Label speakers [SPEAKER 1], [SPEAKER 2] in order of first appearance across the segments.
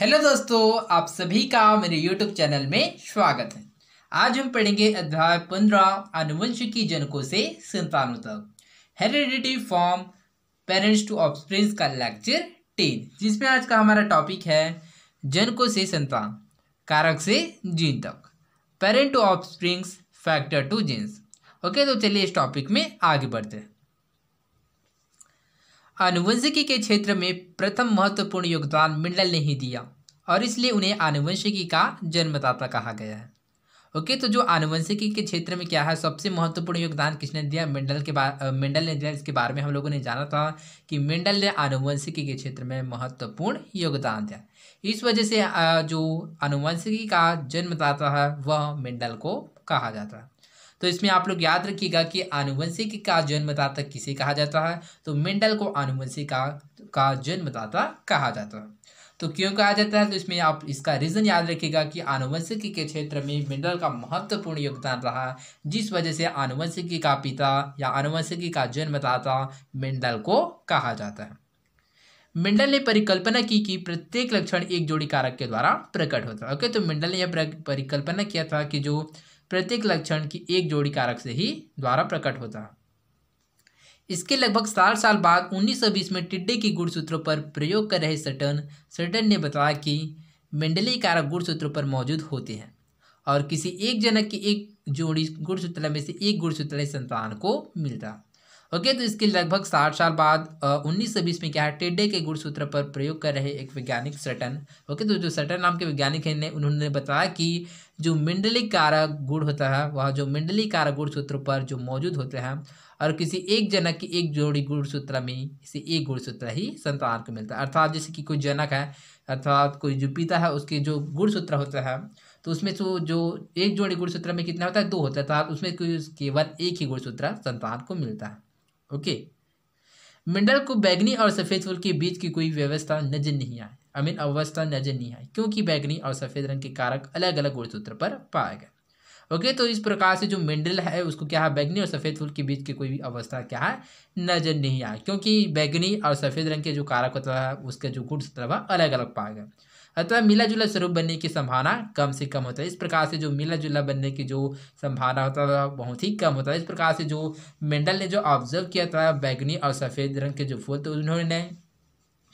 [SPEAKER 1] hello दोस्तों आप सभी का मेरे यूट्यूब चैनल में स्वागत है आज हम पढ़ेंगे अध्याय पंद्रह अनुवंश की जनकों से संतानों तक heredity from parents to off का लेक्चर टेन जिसमें आज का हमारा टॉपिक है जनकों से संतान कारक से जीन तक parent to off factor to genes okay तो चलिए इस टॉपिक में आगे बढ़ते हैं आनुवंशिकी के क्षेत्र में प्रथम महत्वपूर्ण योगदान मंडल ने ही दिया और इसलिए उन्हें आनुवंशिकी का जन्मदाता कहा गया है ओके तो जो आनुवंशिकी के क्षेत्र में क्या है सबसे महत्वपूर्ण योगदान किसने दिया मिंडल के बारे मिंडल ने दिया इसके बारे में हम लोगों ने जाना था कि मिंडल ने आनुवंशिकी के क्षेत्र में महत्वपूर्ण योगदान दिया इस वजह से जो आनुवंशिकी का जन्मदाता है वह मिंडल को कहा जाता है तो इसमें आप लोग याद रखिएगा कि आनुवंशिक का जन्मदाता किसे कहा जाता है तो मेंडल को आनुवंशिक का का जन्मदाता कहा जाता है तो क्यों कहा जाता है तो इसमें आप इसका रीज़न याद रखिएगा कि आनुवंशिकी के क्षेत्र में मेंडल का महत्वपूर्ण योगदान रहा जिस वजह से आनुवंशिकी का पिता या आनुवंशिकी का जन्मदाता मेंडल को कहा जाता है मेंडल ने परिकल्पना की कि प्रत्येक लक्षण एक जोड़ी कारक के द्वारा प्रकट होता है ओके तो मेंडल ने यह परिकल्पना किया था कि जो प्रत्येक लक्षण की एक जोड़ी कारक से ही द्वारा प्रकट होता इसके लगभग साठ साल बाद 1920 में टिड्डे की गुणसूत्रों पर प्रयोग कर रहे सटन सटन ने बताया कि मेंडली कारक गुणसूत्रों पर मौजूद होते हैं और किसी एक जनक की एक जोड़ी गुणसूत्र में से एक गुणसूत्र संतान को मिलता ओके तो इसके लगभग साठ साल बाद उन्नीस सौ बीस में क्या है टेडे के गुणसूत्र पर प्रयोग कर रहे एक वैज्ञानिक सटन ओके तो जो सटन नाम के वैज्ञानिक हैं उन्होंने बताया कि जो मिंडली कारक गुण होता है वह जो मिंडली कारक गुणसूत्र पर जो मौजूद होते हैं और किसी एक जनक की एक जोड़ी गुणसूत्र में किसी एक गुणसूत्र ही संतान को मिलता है अर्थात जैसे कि कोई जनक है अर्थात कोई जो पिता है उसके जो गुणसूत्र होता है तो उसमें से जो एक जोड़ी गुणसूत्र में कितना होता है दो होता है अर्थात उसमें केवल एक ही गुणसूत्र संतान को मिलता है ओके मिंडल को बैगनी और सफ़ेद फूल के बीच की कोई व्यवस्था नजर नहीं आई आई मीन अवस्था नजर नहीं आई क्योंकि बैगनी और सफ़ेद रंग के कारक अलग अलग गुणसूत्र पर पाया गया ओके तो इस प्रकार से जो मेंडल है उसको क्या है बैगनी और सफ़ेद फूल के बीच की कोई भी अवस्था क्या है नजर नहीं आए क्योंकि बैगनी और सफ़ेद रंग के जो कारक होता है उसके जो गुण तत्व अलग अलग पाए गए अतः मिला जुला स्वरूप बनने की संभावना कम से कम होता है इस प्रकार से जो मिला जुला बनने की जो संभावना होता है बहुत ही कम होता है इस प्रकार से जो मेंडल ने जो ऑब्जर्व किया था बैगनी और सफ़ेद रंग के जो फूल तो उन्होंने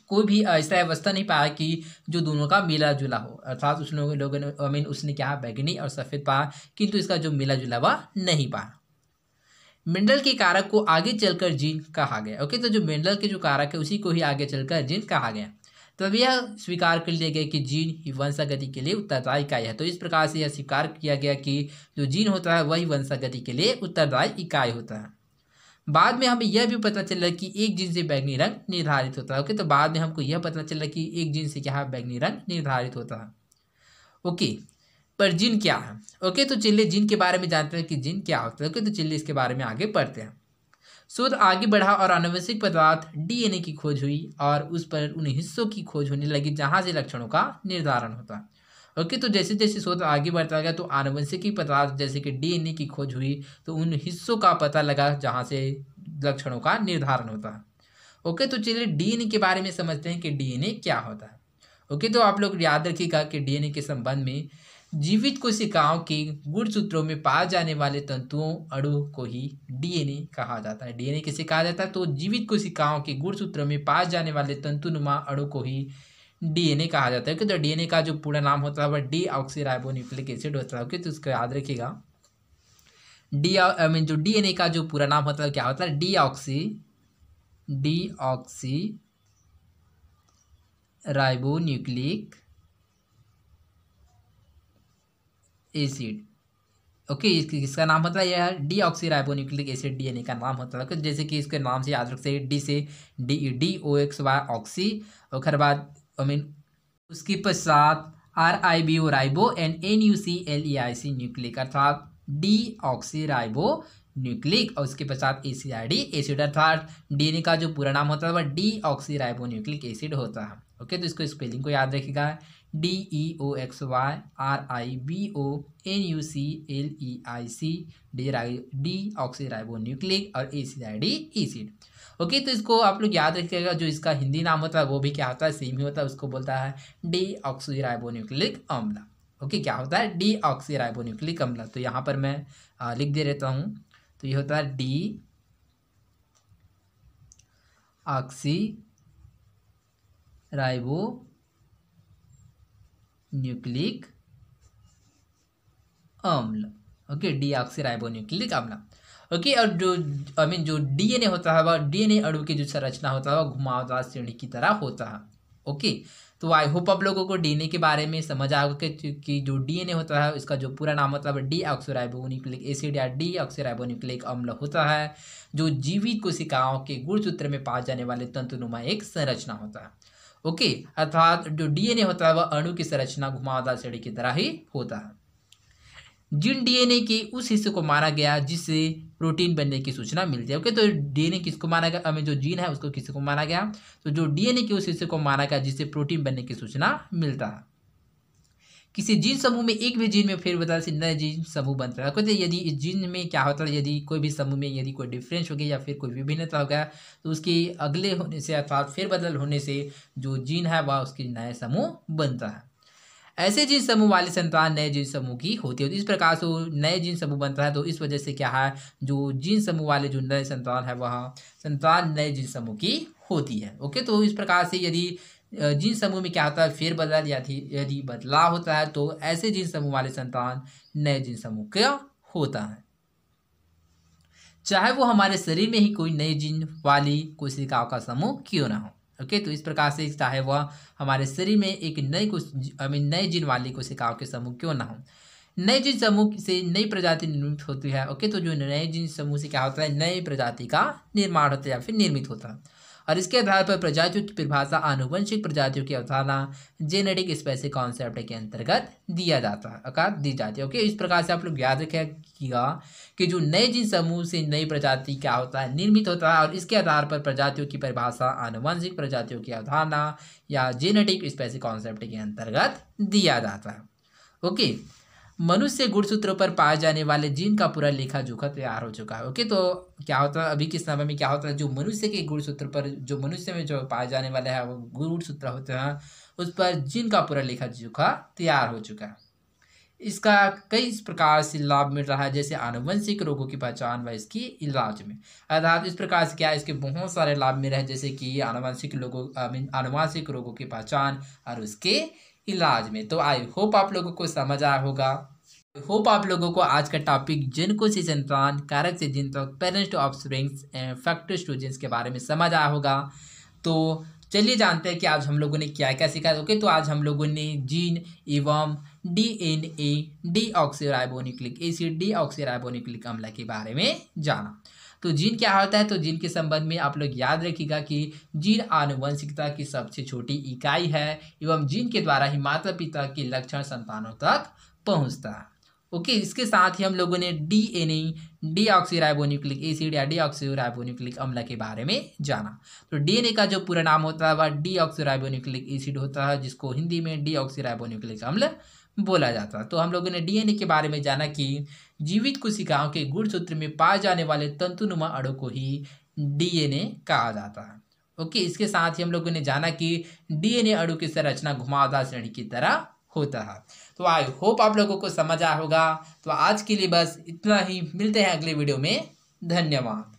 [SPEAKER 1] कोई भी ऐसा अवस्था नहीं पाया कि जो दोनों का मिला जुला हो अर्थात उस लोगों लोगों ने आई मीन उसने क्या बैगनी और सफ़ेद पाया किंतु इसका जो मिला जुला हुआ नहीं पाया मेंडल के कारक को आगे चलकर जीन कहा गया ओके तो जो मेंडल के जो कारक है उसी को ही आगे चलकर जीन कहा गया तो अब यह स्वीकार कर लिया गया कि जीन ही वंशागति के लिए उत्तरदायी इकाई है तो इस प्रकार से यह स्वीकार किया गया कि जो जीन होता है वही वंशागति के लिए उत्तरदायी इकाई होता है बाद में हमें यह भी पता चला कि एक जीन से बैगनी रंग निर्धारित होता है ओके तो बाद में हमको यह पता चला कि एक जीन से क्या है बैगनी रंग निर्धारित होता है ओके पर जीन क्या है ओके तो चलिए जीन के बारे में जानते हैं कि जीन क्या होता है ओके तो चलिए इसके बारे में आगे पढ़ते हैं शोध आगे बढ़ा और अनावश्यक पदार्थ डीएनए की खोज हुई और उस पर उन हिस्सों की खोज होने लगी जहाँ से लक्षणों का निर्धारण होता है ओके तो जैसे जैसे शोध आगे बढ़ता गया तो आनुवंशिकी पदार्थ जैसे कि डीएनए की खोज हुई तो उन हिस्सों का पता लगा जहाँ से लक्षणों का निर्धारण होता है ओके तो चलिए डीएनए के बारे में समझते हैं कि डीएनए क्या होता है ओके तो आप लोग याद रखिएगा कि डीएनए के संबंध में जीवित कोशिकाओं के गुण सूत्रों में पाए जाने वाले तंतुओं अणु को ही डीएनए कहा जाता है डीएनए किसे कहा जाता है तो जीवित कोशिकाओं के गुण सूत्रों में पाए जाने वाले तंतुनुमा अणु को ही डीएनए कहा जाता है कि तो डीएनए का जो पूरा नाम होता है वह डी ऑक्सीराइबोन्यूक्लिक एसिड होता है ओके तो उसको याद रखिएगा डी आई मीन जो डीएनए का जो पूरा नाम होता है क्या होता है deoxy deoxyribonucleic acid okay okay, इसका नाम होता है यह डी राइबोन्यूक्लिक एसिड डीएनए का नाम होता है जैसे कि इसके नाम से याद रख सकते डी से D D O X Y oxy और बाद मीन उसके पश्चात R I B O ribo and N U C L E I C nucleic अर्थात डी ऑक्सी राइबो न्यूक्लिक और उसके पश्चात A C I D acid अर्थात डी एन का जो पूरा नाम होता है वह deoxyribonucleic acid होता है ओके तो इसको स्पेलिंग को याद रखेगा D E e O X Y R I B O N U C L E e I C D ri deoxyribonucleic और A C I D acid okay तो इसको आप लोग याद रखिएगा जो इसका हिंदी नाम होता है वो भी क्या होता है सेम ही होता है उसको बोलता है डी ऑक्सीराइबोन्यूक्लिक अम्ला ओके क्या होता है डी ऑक्सीराइबोन्यूक्लिक अम्ला तो यहाँ पर मैं लिख दे रहता हूँ तो ये होता है डी ऑक्सी राइबो न्यूक्लिक अम्ल okay deoxyribonucleic अम्ल ओके और जो आई मीन जो डीएनए होता है वह डीएनए अणु की जो संरचना होता है वह घुमावदार श्रेणी की तरह होता है ओके तो आई होप आप लोगों को डीएनए के बारे में समझ आ गया कि जो डीएनए होता है इसका जो पूरा नाम होता है डी ऑक्सीराइबोन्यूक्लिक एसिड या डी ऑक्सीराइबोन्यूक्लिक अम्ल होता है जो जीवित कोशिकाओं के गुणसूत्र में पाए जाने वाले तंतुनुमा एक संरचना होता है ओके अर्थात जो डीएनए होता है वह अणु की संरचना घुमावदार श्रेणी की तरह ही होता है जिन डीएनए के उस हिस्से को मारा गया जिससे प्रोटीन बनने की सूचना मिलती है ओके तो डीएनए किसको मारा गया हमें जो जीन है उसको को मारा गया तो जो डीएनए के उस हिस्से को मारा गया जिससे प्रोटीन बनने की सूचना मिलता है किसी जीन समूह में एक भी जीन में फिर बदल से नए जीन समूह बनता है कहते तो यदि इस जीन में क्या होता है यदि कोई भी समूह में यदि कोई डिफरेंस हो गया या फिर कोई विभिन्नता हो गया तो उसके अगले होने से अर्थात फिर बदल होने से जो जीन है वह उसके नए समूह बनता है ऐसे जिन समूह वाली संतान नए जिन समूह की होती है तो इस प्रकार से नए जिन समूह बनता है तो इस वजह से क्या है जो जीन समूह वाले जो नए संतान है वह संतान नए जिन समूह की होती है ओके तो इस प्रकार से यदि जिन समूह में क्या होता है फिर बदल या यदि बदलाव होता है तो ऐसे जिन समूह वाले संतान नए जिन समूह का होता है चाहे वो हमारे शरीर में ही कोई नई जीन वाली कोशिकाओं का समूह क्यों ना हो ओके तो इस प्रकार से चाहे वह हमारे शरीर में एक नई कुछ आई मीन नए जीन वाली कोशिकाओं के समूह क्यों ना हो नए जीन समूह से नई प्रजाति निर्मित होती है ओके तो जो नए जीन समूह से क्या होता है नई प्रजाति का निर्माण होता है या फिर निर्मित होता है और इसके आधार पर प्रजातियों की परिभाषा आनुवंशिक प्रजातियों की अवधारणा जेनेटिक स्पेसिक कॉन्सेप्ट के अंतर्गत दिया जाता है अर्थात दी जाती है ओके इस प्रकार से आप लोग याद रखेगा कि जो नए जिन समूह से नई प्रजाति क्या होता है निर्मित होता है और इसके आधार पर प्रजातियों की परिभाषा आनुवंशिक प्रजातियों की अवधारणा या जेनेटिक स्पेसिक कॉन्सेप्ट के अंतर्गत दिया जाता है ओके मनुष्य गुणसूत्रों पर पाए जाने वाले जीन का पूरा लेखा जोखा तैयार हो चुका है ओके तो क्या होता है अभी के समय में क्या होता है जो मनुष्य के गुणसूत्र पर जो मनुष्य में जो पाए जाने वाले हैं वो गुणसूत्र होते हैं उस पर जीन का पूरा लेखा जोखा तैयार हो चुका है इसका कई इस प्रकार से लाभ मिल रहा है जैसे आनुवंशिक रोगों की पहचान व इसकी इलाज में अर्थात इस प्रकार से क्या इसके बहुत सारे लाभ मिल रहे हैं जैसे कि आनुवंशिक लोगों आनुवंशिक रोगों की पहचान और उसके इलाज में तो आई होप आप लोगों को समझ आया होगा होप आप लोगों को आज का टॉपिक जिनकोशिशन प्राण कारक से जिन तक parents to off offsprings and factors to genes के बारे में समझ आया होगा तो चलिए जानते हैं कि आज हम लोगों ने क्या क्या सीखा ओके तो आज हम लोगों ने जीन एवं D N A deoxyribonucleic acid deoxyribonucleic अम्ला के बारे में जाना तो जीन क्या होता है तो जीन के संबंध में आप लोग याद रखिएगा कि जीन आनुवंशिकता की सबसे छोटी इकाई है एवं जीन के द्वारा ही माता पिता के लक्षण संतानों तक पहुँचता है ओके okay, इसके साथ ही हम लोगों ने D N A oxyribonucleic acid या डी ऑक्सीराइबोन्यूक्लिक अम्ल के बारे में जाना तो डी एन ए का जो पूरा नाम होता है वह डी ऑक्सीराइबोन्यूक्लिक एसिड होता है जिसको हिंदी में डी ऑक्सीराइबोन्यूक्लिक अम्ल बोला जाता तो हम लोगों ने डीएनए के बारे में जाना कि जीवित कोशिकाओं के गुणसूत्र में पाए जाने वाले तंतुनुमा अणु को ही डीएनए कहा जाता है ओके इसके साथ ही हम लोगों ने जाना कि डीएनए अणु की संरचना घुमावदार श्रेणी की तरह होता है तो आई होप आप लोगों को समझ आया होगा तो आज के लिए बस इतना ही मिलते हैं अगले वीडियो में धन्यवाद